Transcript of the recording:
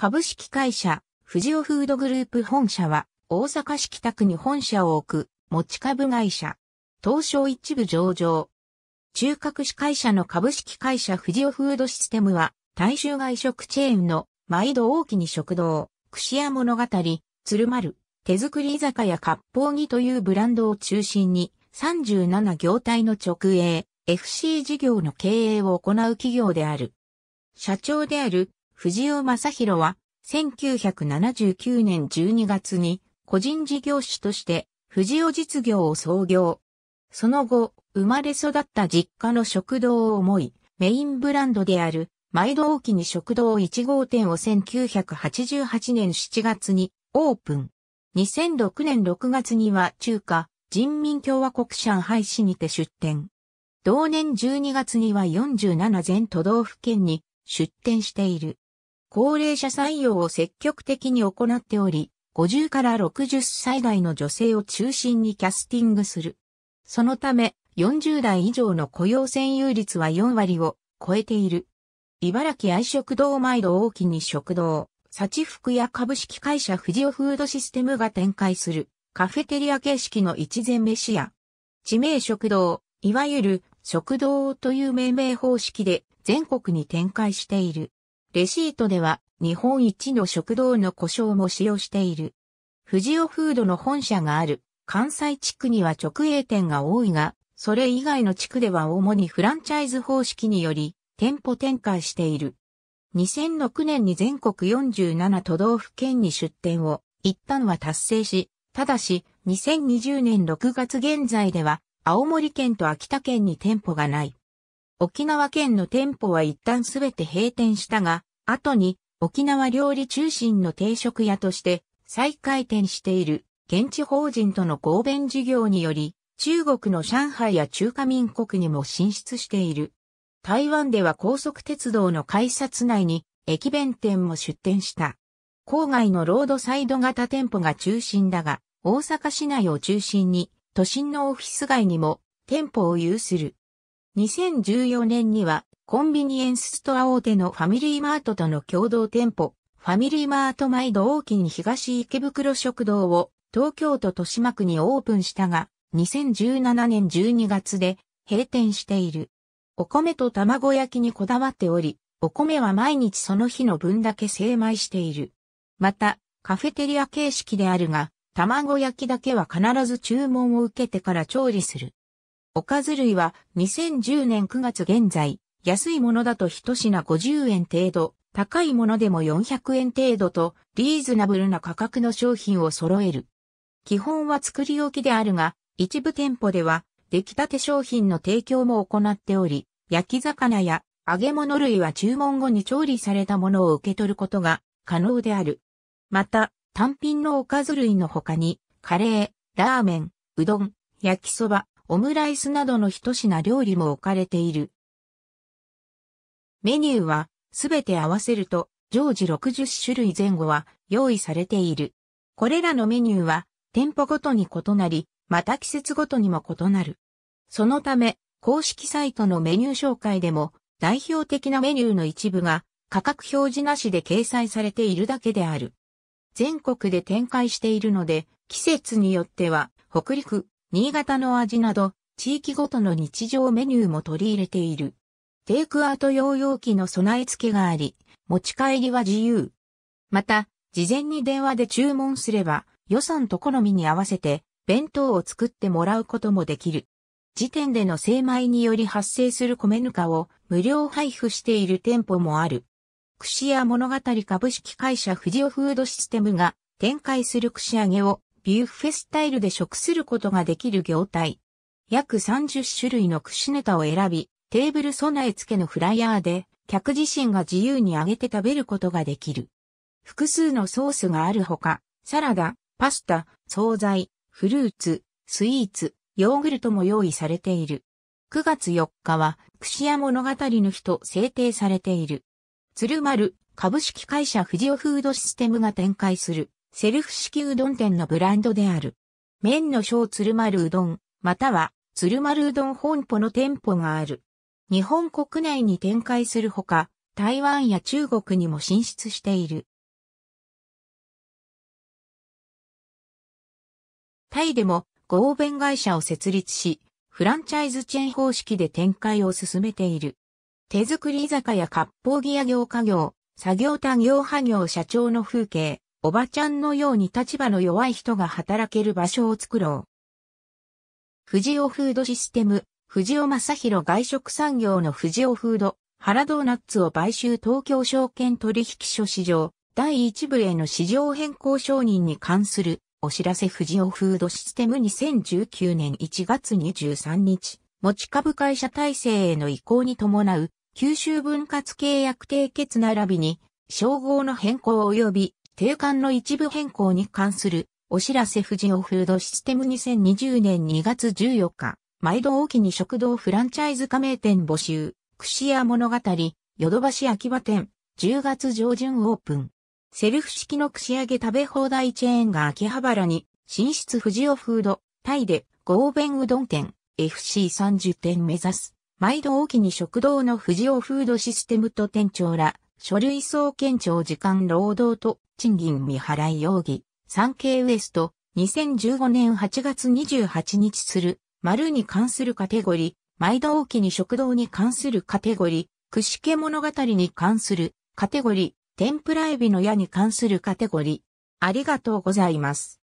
株式会社、富士オフードグループ本社は、大阪市北区に本社を置く、持ち株会社。東証一部上場。中核市会社の株式会社富士オフードシステムは、大衆外食チェーンの、毎度大きに食堂、串屋物語、鶴丸、手作り居酒屋割烹着というブランドを中心に、37業態の直営、FC 事業の経営を行う企業である。社長である藤尾正宏は、1979年12月に個人事業主として藤尾実業を創業。その後、生まれ育った実家の食堂を思い、メインブランドである、毎度大きに食堂1号店を1988年7月にオープン。2006年6月には中華人民共和国上海市にて出店。同年12月には47全都道府県に出店している。高齢者採用を積極的に行っており、50から60歳代の女性を中心にキャスティングする。そのため、40代以上の雇用占有率は4割を超えている。茨城愛食堂毎度大きに食堂、幸福や株式会社富士オフードシステムが展開するカフェテリア形式の一膳飯や、地名食堂、いわゆる食堂という命名方式で全国に展開している。レシートでは日本一の食堂の故障も使用している。富士オフードの本社がある関西地区には直営店が多いが、それ以外の地区では主にフランチャイズ方式により店舗展開している。2006年に全国47都道府県に出店を一旦は達成し、ただし2020年6月現在では青森県と秋田県に店舗がない。沖縄県の店舗は一旦すべて閉店したが、後に沖縄料理中心の定食屋として再開店している現地法人との合弁事業により、中国の上海や中華民国にも進出している。台湾では高速鉄道の改札内に駅弁店も出店した。郊外のロードサイド型店舗が中心だが、大阪市内を中心に都心のオフィス街にも店舗を有する。2014年にはコンビニエンスストア大手のファミリーマートとの共同店舗、ファミリーマートマイド大に東池袋食堂を東京都豊島区にオープンしたが、2017年12月で閉店している。お米と卵焼きにこだわっており、お米は毎日その日の分だけ精米している。また、カフェテリア形式であるが、卵焼きだけは必ず注文を受けてから調理する。おかず類は2010年9月現在、安いものだと一品50円程度、高いものでも400円程度と、リーズナブルな価格の商品を揃える。基本は作り置きであるが、一部店舗では、出来たて商品の提供も行っており、焼き魚や揚げ物類は注文後に調理されたものを受け取ることが可能である。また、単品のおかず類の他に、カレー、ラーメン、うどん、焼きそば、オムライスなどの一品料理も置かれている。メニューは、すべて合わせると、常時60種類前後は用意されている。これらのメニューは、店舗ごとに異なり、また季節ごとにも異なる。そのため、公式サイトのメニュー紹介でも、代表的なメニューの一部が、価格表示なしで掲載されているだけである。全国で展開しているので、季節によっては、北陸、新潟の味など、地域ごとの日常メニューも取り入れている。テイクアウト用容器の備え付けがあり、持ち帰りは自由。また、事前に電話で注文すれば、予算と好みに合わせて、弁当を作ってもらうこともできる。時点での精米により発生する米ぬかを無料配布している店舗もある。串屋物語株式会社富士オフードシステムが展開する串揚げをビュッフェスタイルで食することができる業態。約30種類の串ネタを選び、テーブル備え付けのフライヤーで、客自身が自由に揚げて食べることができる。複数のソースがあるほか、サラダ、パスタ、惣菜、フルーツ、スイーツ、ヨーグルトも用意されている。9月4日は、串屋物語の日と制定されている。鶴丸、株式会社富士オフードシステムが展開する、セルフ式うどん店のブランドである。麺の小鶴丸うどん、または鶴丸うどん本舗の店舗がある。日本国内に展開するほか、台湾や中国にも進出している。タイでも合弁会社を設立し、フランチャイズチェーン方式で展開を進めている。手作り居酒屋割烹着屋業家業、作業他業派業社長の風景、おばちゃんのように立場の弱い人が働ける場所を作ろう。藤尾フードシステム、藤尾正宏外食産業の藤尾フード、原ドーナッツを買収東京証券取引所市場、第一部への市場変更承認に関するお知らせ藤尾フードシステム2019年1月23日、持ち株会社体制への移行に伴う、九州分割契約締結並びに、称号の変更及び定款の一部変更に関するお知らせ富士オフードシステム2020年2月14日、毎度大きに食堂フランチャイズ加盟店募集、串屋物語、ヨドバシ秋葉店、10月上旬オープン。セルフ式の串揚げ食べ放題チェーンが秋葉原に、進出富士オフード、タイで、合弁うどん店、FC30 店目指す。毎度大きに食堂の富士オフードシステムと店長ら、書類送検庁時間労働と賃金未払い容疑、産経ウエスト、2015年8月28日する、丸に関するカテゴリー、毎度大きに食堂に関するカテゴリー、串け物語に関するカテゴリー、天ぷらエビの矢に関するカテゴリー。ありがとうございます。